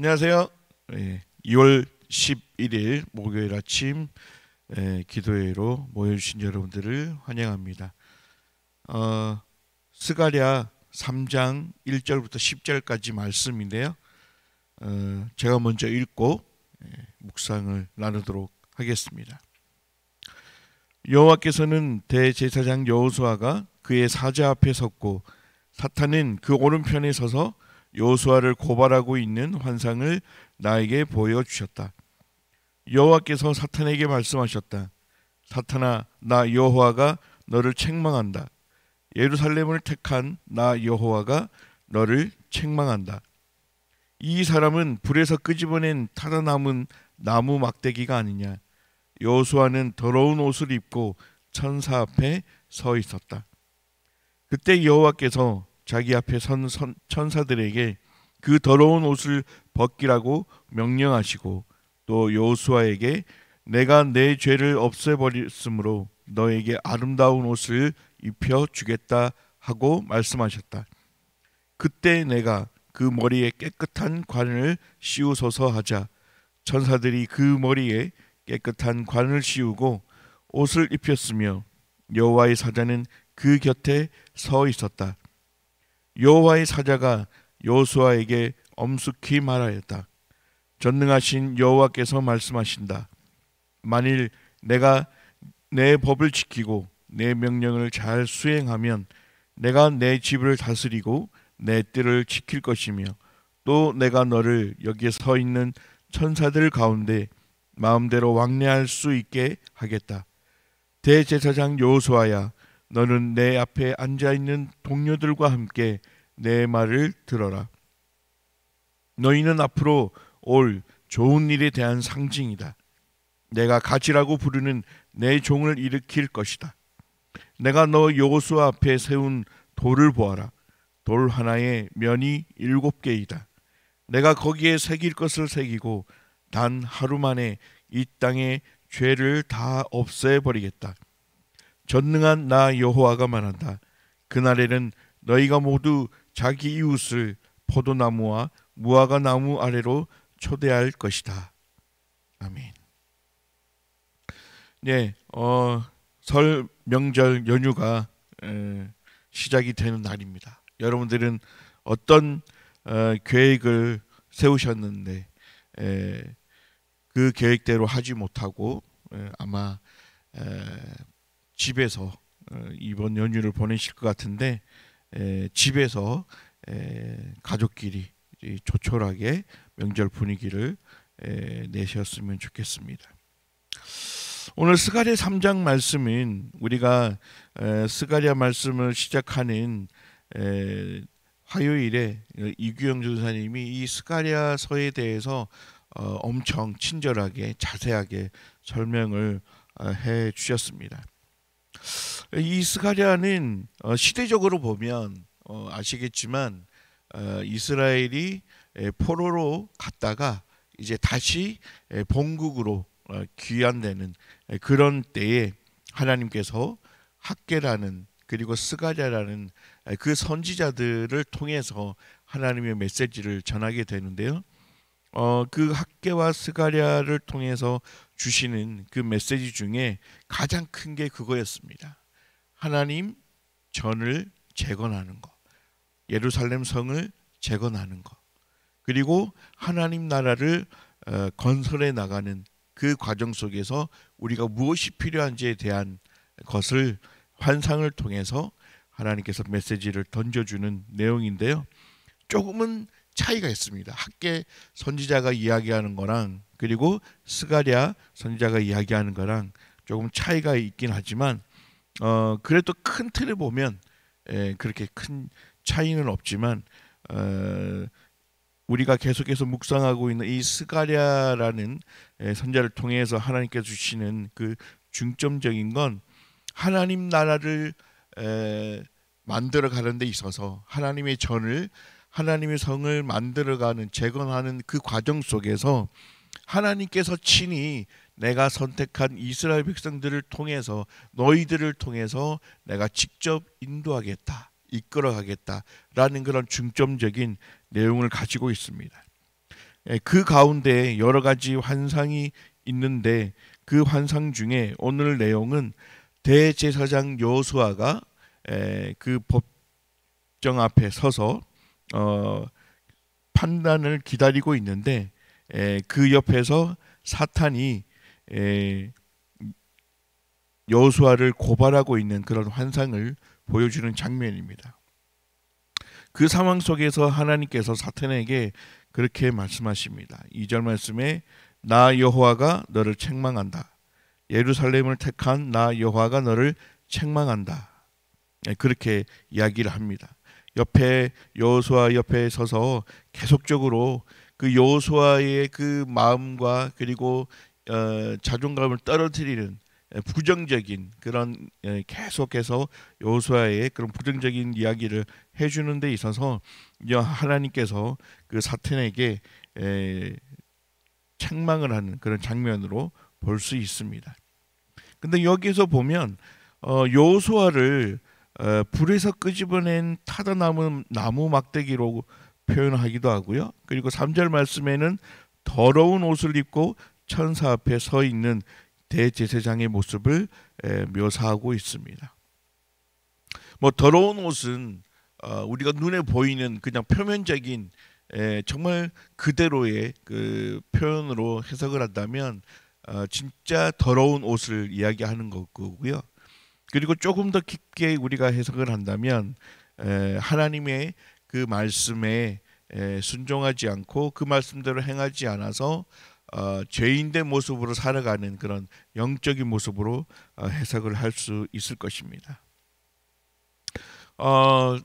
안녕하세요. 2월 예, 11일 목요일 아침 예, 기도회로 모여주신 여러분들을 환영합니다. 어, 스가랴 3장 1절부터 10절까지 말씀인데요. 어, 제가 먼저 읽고 예, 묵상을 나누도록 하겠습니다. 여호와께서는 대제사장 여호수아가 그의 사자 앞에 섰고 사탄은 그 오른편에 서서 여호수아를 고발하고 있는 환상을 나에게 보여 주셨다. 여호와께서 사탄에게 말씀하셨다. 사탄아 나 여호와가 너를 책망한다. 예루살렘을 택한 나 여호와가 너를 책망한다. 이 사람은 불에서 끄집어낸 타다남은 나무 막대기가 아니냐. 여호수아는 더러운 옷을 입고 천사 앞에 서 있었다. 그때 여호와께서 자기 앞에 선, 선 천사들에게 그 더러운 옷을 벗기라고 명령하시고 또 여호수아에게 내가 내 죄를 없애버렸으므로 너에게 아름다운 옷을 입혀 주겠다 하고 말씀하셨다. 그때 내가 그 머리에 깨끗한 관을 씌우소서 하자 천사들이 그 머리에 깨끗한 관을 씌우고 옷을 입혔으며 여호와의 사자는 그 곁에 서 있었다. 여호와의 사자가 여호수아에게 엄숙히 말하였다. 전능하신 여호와께서 말씀하신다. 만일 내가 내 법을 지키고 내 명령을 잘 수행하면 내가 내 집을 다스리고 내 뜰을 지킬 것이며 또 내가 너를 여기에 서 있는 천사들 가운데 마음대로 왕래할 수 있게 하겠다. 대제사장 여호수아야 너는 내 앞에 앉아 있는 동료들과 함께 내 말을 들어라. 너희는 앞으로 올 좋은 일에 대한 상징이다. 내가 가지라고 부르는 내 종을 일으킬 것이다. 내가 너 여호수 앞에 세운 돌을 보아라. 돌 하나에 면이 일곱 개이다. 내가 거기에 새길 것을 새기고 단 하루 만에 이 땅의 죄를 다 없애버리겠다. 전능한 나 여호와가 말한다. 그날에는 너희가 모두 자기 이웃을 포도나무와 무화과 나무 아래로 초대할 것이다. 아멘. 네, 어, 설 명절 연휴가 에, 시작이 되는 날입니다. 여러분들은 어떤 어, 계획을 세우셨는데 에, 그 계획대로 하지 못하고 에, 아마 집에서 어, 이번 연휴를 보내실 것 같은데 집에서 가족끼리 조촐하게 명절 분위기를 내셨으면 좋겠습니다. 오늘 스가랴 3장 말씀인 우리가 스가랴 말씀을 시작하는 화요일에 이규영 전사님이 이 스가랴서에 대해서 어, 엄청 친절하게 자세하게 설명을 어, 해 주셨습니다. 이 스가랴는 어, 시대적으로 보면 어, 아시겠지만 어, 이스라엘이 포로로 갔다가 이제 다시 본국으로 귀환되는 그런 때에 하나님께서 학계라는 그리고 스가랴라는 그 선지자들을 통해서 하나님의 메시지를 전하게 되는데요. 어, 그 학계와 스가리아를 통해서 주시는 그 메시지 중에 가장 큰 게 그거였습니다. 하나님 전을 재건하는 것, 예루살렘 성을 재건하는 것, 그리고 하나님 나라를 어, 건설해 나가는 그 과정 속에서 우리가 무엇이 필요한지에 대한 것을 환상을 통해서 하나님께서 메시지를 던져주는 내용인데요. 조금은 차이가 있습니다. 학계 선지자가 이야기하는 거랑 그리고 스가랴 선지자가 이야기하는 거랑 조금 차이가 있긴 하지만 어 그래도 큰 틀을 보면 에, 예, 그렇게 큰 차이는 없지만 어, 우리가 계속해서 묵상하고 있는 이 스가랴라는 예, 선자를 통해서 하나님께 주시는 그 중점적인 건 하나님 나라를 에, 만들어 가는 데 있어서 하나님의 전을 하나님의 성을 만들어가는 재건하는 그 과정 속에서 하나님께서 친히 내가 선택한 이스라엘 백성들을 통해서 너희들을 통해서 내가 직접 인도하겠다 이끌어가겠다라는 그런 중점적인 내용을 가지고 있습니다. 예, 그 가운데 여러 가지 환상이 있는데 그 환상 중에 오늘 내용은 대제사장 여수아가 예, 그 법정 앞에 서서 어, 판단을 기다리고 있는데 에, 그 옆에서 사탄이 에, 여호수아를 고발하고 있는 그런 환상을 보여주는 장면입니다. 그 상황 속에서 하나님께서 사탄에게 그렇게 말씀하십니다. 2절 말씀에 나 여호와가 너를 책망한다. 예루살렘을 택한 나 여호와가 너를 책망한다. 그렇게 이야기를 합니다. 옆에 여호수아 옆에 서서 계속적으로 그 여호수아의 그 마음과 그리고 어, 자존감을 떨어뜨리는 예, 부정적인 그런 예, 계속해서 여호수아의 그런 부정적인 이야기를 해주는 데 있어서 하나님께서 그 사탄에게 에, 예, 책망을 하는 그런 장면으로 볼 수 있습니다. 근데 여기서 보면 어, 여호수아를 어, 불에서 끄집어낸 타다 남은 나무 막대기로 표현하기도 하고요. 그리고 3절 말씀에는 더러운 옷을 입고 천사 앞에 서 있는 대제사장의 모습을 에, 묘사하고 있습니다. 뭐 더러운 옷은 어, 우리가 눈에 보이는 그냥 표면적인 에, 정말 그대로의 그 표현으로 해석을 한다면 어, 진짜 더러운 옷을 이야기하는 거고요. 그리고 조금 더 깊게 우리가 해석을 한다면 하나님의 그 말씀에 순종하지 않고 그 말씀대로 행하지 않아서 어, 죄인된 모습으로 살아가는 그런 영적인 모습으로 어, 해석을 할 수 있을 것입니다. 어,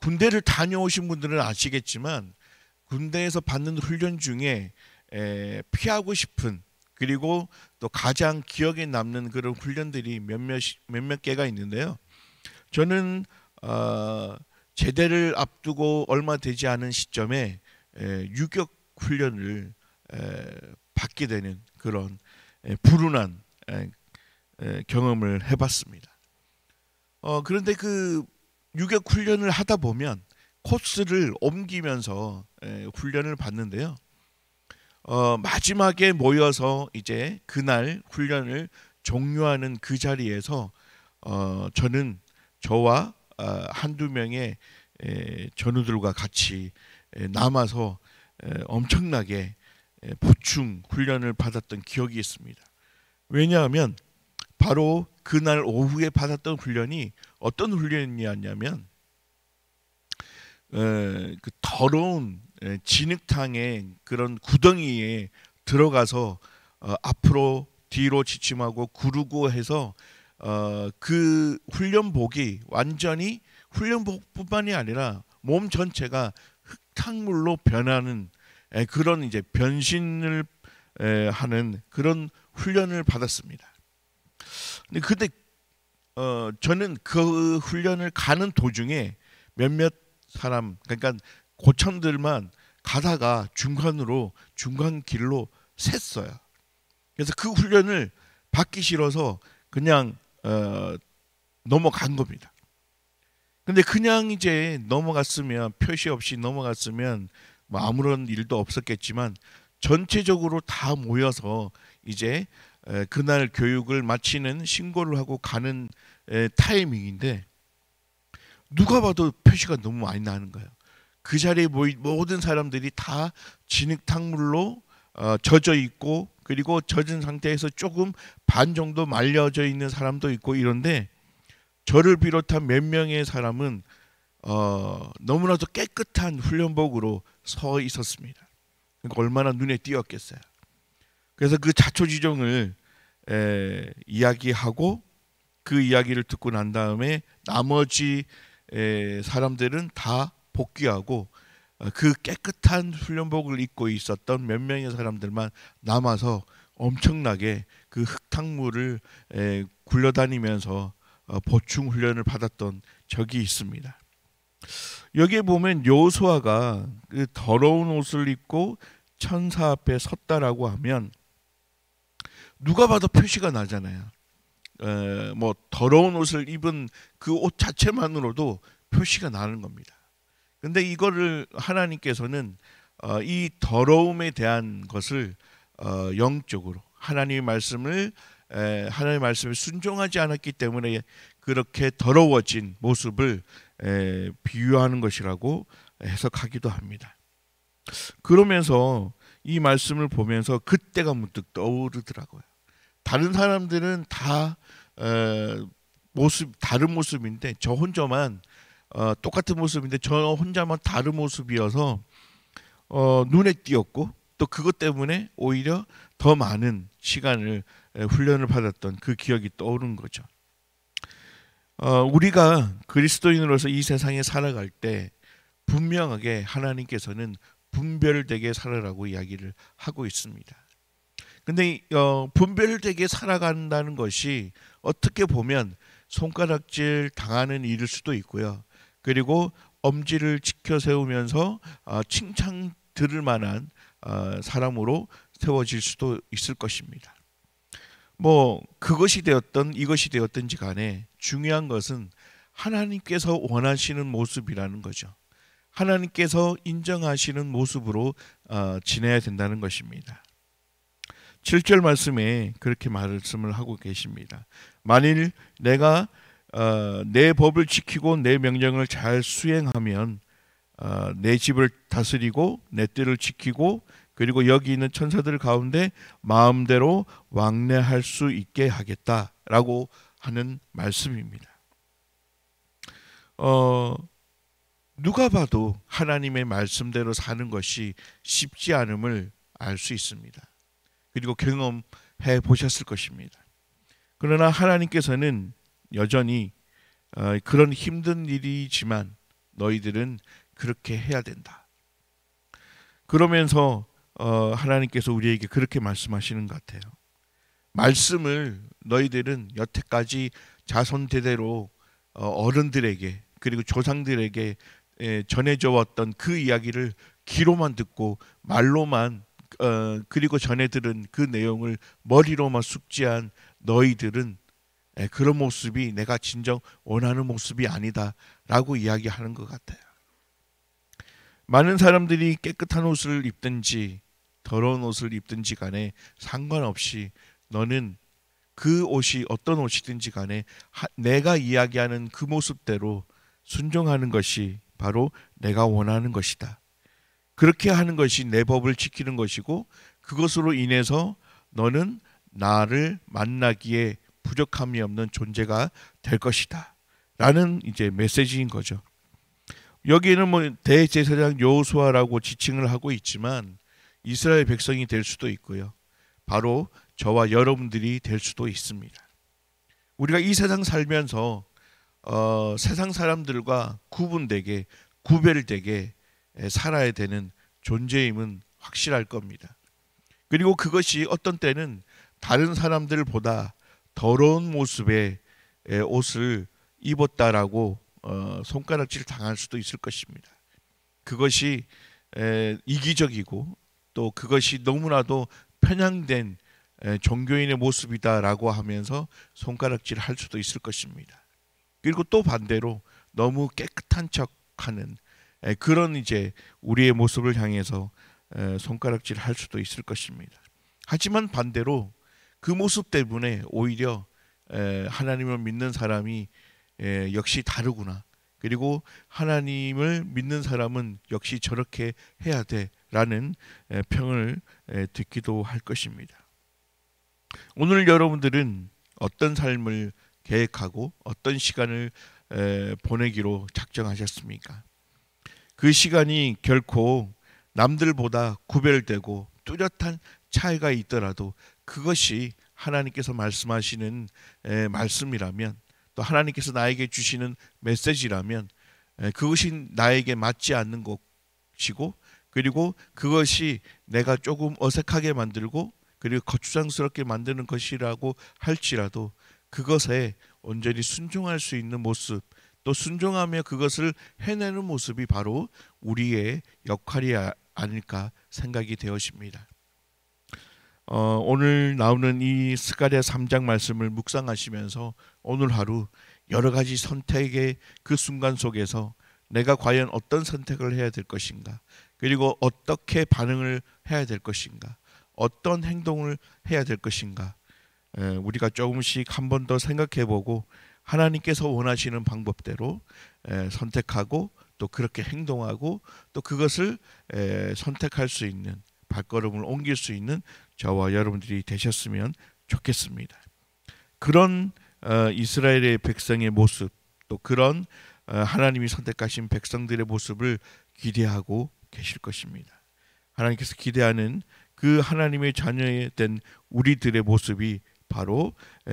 군대를 다녀오신 분들은 아시겠지만 군대에서 받는 훈련 중에 피하고 싶은 그리고 또 가장 기억에 남는 그런 훈련들이 몇몇 몇몇 개가 있는데요. 저는 어, 제대를 앞두고 얼마 되지 않은 시점에 에, 유격 훈련을 에, 받게 되는 그런 에, 불운한 에, 에, 경험을 해봤습니다. 어, 그런데 그 유격 훈련을 하다 보면 코스를 옮기면서 훈련을 받는데요. 어, 마지막에 모여서 이제 그날 훈련을 종료하는 그 자리에서 어, 저는 저와 어, 한두 명의 에, 전우들과 같이 에, 남아서 에, 엄청나게 보충 훈련을 받았던 기억이 있습니다. 왜냐하면 바로 그날 오후에 받았던 훈련이 어떤 훈련이었냐면 그 더러운 예, 진흙탕에 그런 구덩이에 들어가서 어, 앞으로 뒤로 지침하고 구르고 해서 어, 그 훈련복이 완전히 훈련복뿐만이 아니라 몸 전체가 흙탕물로 변하는 에, 예, 그런 이제 변신을 에, 예, 하는 그런 훈련을 받았습니다. 근데 그때 어, 저는 그 훈련을 가는 도중에 몇몇 사람 그러니까 고창들만 가다가 중간으로 중간 길로 샜어요. 그래서 그 훈련을 받기 싫어서 그냥 어, 넘어간 겁니다. 근데 그냥 이제 넘어갔으면 표시 없이 넘어갔으면 뭐 아무런 일도 없었겠지만 전체적으로 다 모여서 이제 그날 교육을 마치는 신고를 하고 가는 타이밍인데 누가 봐도 표시가 너무 많이 나는 거예요. 그 자리에 모인 모든 사람들이 다 진흙탕물로 어, 젖어 있고 그리고 젖은 상태에서 조금 반 정도 말려져 있는 사람도 있고 이런데 저를 비롯한 몇 명의 사람은 어, 너무나도 깨끗한 훈련복으로 서 있었습니다. 그러니까 얼마나 눈에 띄었겠어요. 그래서 그 자초지종을 에, 이야기하고 그 이야기를 듣고 난 다음에 나머지 에, 사람들은 다 복귀하고 어, 그 깨끗한 훈련복을 입고 있었던 몇 명의 사람들만 남아서 엄청나게 그 흙탕물을 굴러다니면서 어, 보충 훈련을 받았던 적이 있습니다. 여기에 보면 요수아가 그 더러운 옷을 입고 천사 앞에 섰다라고 하면 누가 봐도 표시가 나잖아요. 에, 뭐 더러운 옷을 입은 그 옷 자체만으로도 표시가 나는 겁니다. 근데 이거를 하나님께서는 어, 이 더러움에 대한 것을 어, 영적으로 하나님의 말씀을 에, 하나님의 말씀에 순종하지 않았기 때문에 그렇게 더러워진 모습을 에, 비유하는 것이라고 해석하기도 합니다. 그러면서 이 말씀을 보면서 그때가 문득 떠오르더라고요. 다른 사람들은 다 에, 모습 다른 모습인데 저 혼자만 어, 똑같은 모습인데 저 혼자만 다른 모습이어서 어, 눈에 띄었고 또 그것 때문에 오히려 더 많은 시간을 훈련을 받았던 그 기억이 떠오른 거죠. 어, 우리가 그리스도인으로서 이 세상에 살아갈 때 분명하게 하나님께서는 분별되게 살아라고 이야기를 하고 있습니다. 근데 어, 분별되게 살아간다는 것이 어떻게 보면 손가락질 당하는 일일 수도 있고요. 그리고 엄지를 지켜 세우면서 어, 칭찬 들을 만한 어, 사람으로 세워질 수도 있을 것입니다. 뭐 그것이 되었던 이것이 되었든지 간에 중요한 것은 하나님께서 원하시는 모습이라는 거죠. 하나님께서 인정하시는 모습으로 어, 지내야 된다는 것입니다. 7절 말씀에 그렇게 말씀을 하고 계십니다. 만일 내가 어, 내 법을 지키고 내 명령을 잘 수행하면 어, 내 집을 다스리고 내 뜰을 지키고 그리고 여기 있는 천사들 가운데 마음대로 왕래할 수 있게 하겠다라고 하는 말씀입니다. 어, 누가 봐도 하나님의 말씀대로 사는 것이 쉽지 않음을 알 수 있습니다. 그리고 경험해 보셨을 것입니다. 그러나 하나님께서는 여전히 어, 그런 힘든 일이지만 너희들은 그렇게 해야 된다. 그러면서 어, 하나님께서 우리에게 그렇게 말씀하시는 것 같아요. 말씀을 너희들은 여태까지 자손 대대로 어, 어른들에게 그리고 조상들에게 예, 전해져 왔던 그 이야기를 귀로만 듣고 말로만 그리고 전해 들은 그 내용을 머리로만 숙지한 너희들은 예, 그런 모습이 내가 진정 원하는 모습이 아니다라고 이야기하는 것 같아요. 많은 사람들이 깨끗한 옷을 입든지 더러운 옷을 입든지 간에 상관없이 너는 그 옷이 어떤 옷이든지 간에 내가 이야기하는 그 모습대로 순종하는 것이 바로 내가 원하는 것이다. 그렇게 하는 것이 내 법을 지키는 것이고 그것으로 인해서 너는 나를 만나기에 부족함이 없는 존재가 될 것이다. 라는 이제 메시지인 거죠. 여기에는 뭐 대제사장 여수아라고 지칭을 하고 있지만 이스라엘 백성이 될 수도 있고요. 바로 저와 여러분들이 될 수도 있습니다. 우리가 이 세상 살면서 어, 세상 사람들과 구분되게 구별되게 살아야 되는 존재임은 확실할 겁니다. 그리고 그것이 어떤 때는 다른 사람들보다 더러운 모습의 옷을 입었다라고 어, 손가락질 당할 수도 있을 것입니다. 그것이 이기적이고 또 그것이 너무나도 편향된 종교인의 모습이다라고 하면서 손가락질 할 수도 있을 것입니다. 그리고 또 반대로 너무 깨끗한 척하는 그런 이제 우리의 모습을 향해서 손가락질 할 수도 있을 것입니다. 하지만 반대로 그 모습 때문에 오히려 하나님을 믿는 사람이 역시 다르구나. 그리고 하나님을 믿는 사람은 역시 저렇게 해야 돼라는 평을 듣기도 할 것입니다. 오늘 여러분들은 어떤 삶을 계획하고 어떤 시간을 보내기로 작정하셨습니까? 그 시간이 결코 남들보다 구별되고 뚜렷한 차이가 있더라도 그것이 하나님께서 말씀하시는 에, 말씀이라면 또 하나님께서 나에게 주시는 메시지라면 에, 그것이 나에게 맞지 않는 것이고 그리고 그것이 내가 조금 어색하게 만들고 그리고 거추장스럽게 만드는 것이라고 할지라도 그것에 온전히 순종할 수 있는 모습 또 순종하며 그것을 해내는 모습이 바로 우리의 역할이 아, 아닐까 생각이 되어집니다. 어, 오늘 나오는 이 스가랴 3장 말씀을 묵상하시면서 오늘 하루 여러 가지 선택의 그 순간 속에서 내가 과연 어떤 선택을 해야 될 것인가 그리고 어떻게 반응을 해야 될 것인가 어떤 행동을 해야 될 것인가 에, 우리가 조금씩 한 번 더 생각해보고 하나님께서 원하시는 방법대로 에, 선택하고 또 그렇게 행동하고 또 그것을 에, 선택할 수 있는 발걸음을 옮길 수 있는 저와 여러분들이 되셨으면 좋겠습니다. 그런 어, 이스라엘의 백성의 모습 또 그런 어, 하나님이 선택하신 백성들의 모습을 기대하고 계실 것입니다. 하나님께서 기대하는 그 하나님의 자녀된 우리들의 모습이 바로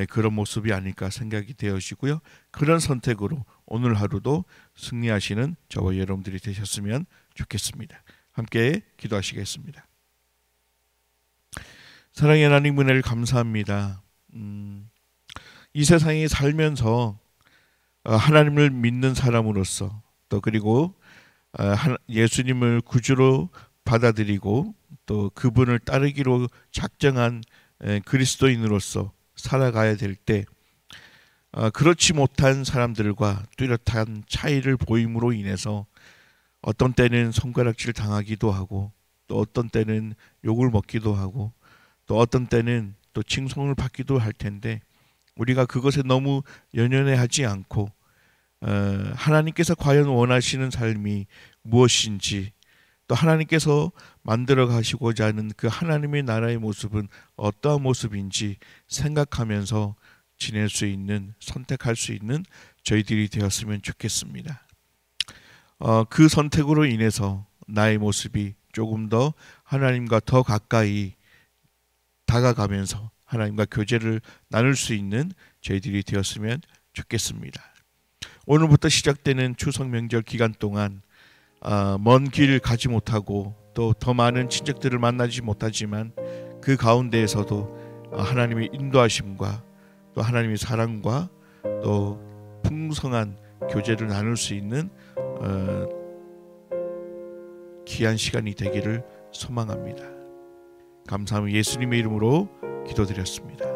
그런 모습이 아닐까 생각이 되어지고요. 그런 선택으로 오늘 하루도 승리하시는 저와 여러분들이 되셨으면 좋겠습니다. 함께 기도하시겠습니다. 사랑의 하나님 은혜를 감사합니다. 음, 이 세상에 살면서 어, 하나님을 믿는 사람으로서 또 그리고 어, 예수님을 구주로 받아들이고 또 그분을 따르기로 작정한 그리스도인으로서 살아가야 될때 어, 그렇지 못한 사람들과 뚜렷한 차이를 보임으로 인해서 어떤 때는 손가락질 당하기도 하고 또 어떤 때는 욕을 먹기도 하고 또 어떤 때는 또 칭송을 받기도 할 텐데 우리가 그것에 너무 연연해 하지 않고 어, 하나님께서 과연 원하시는 삶이 무엇인지 또 하나님께서 만들어 가시고자 하는 그 하나님의 나라의 모습은 어떠한 모습인지 생각하면서 지낼 수 있는 선택할 수 있는 저희들이 되었으면 좋겠습니다. 어, 그 선택으로 인해서 나의 모습이 조금 더 하나님과 더 가까이 다가가면서 하나님과 교제를 나눌 수 있는 저희들이 되었으면 좋겠습니다. 오늘부터 시작되는 추석 명절 기간 동안 어, 먼길 가지 못하고 또 더 많은 친척들을 만나지 못하지만 그 가운데에서도 어, 하나님의 인도하심과 또 하나님의 사랑과 또 풍성한 교제를 나눌 수 있는 어, 귀한 시간이 되기를 소망합니다. 감사함을 예수님의 이름으로 기도드렸습니다.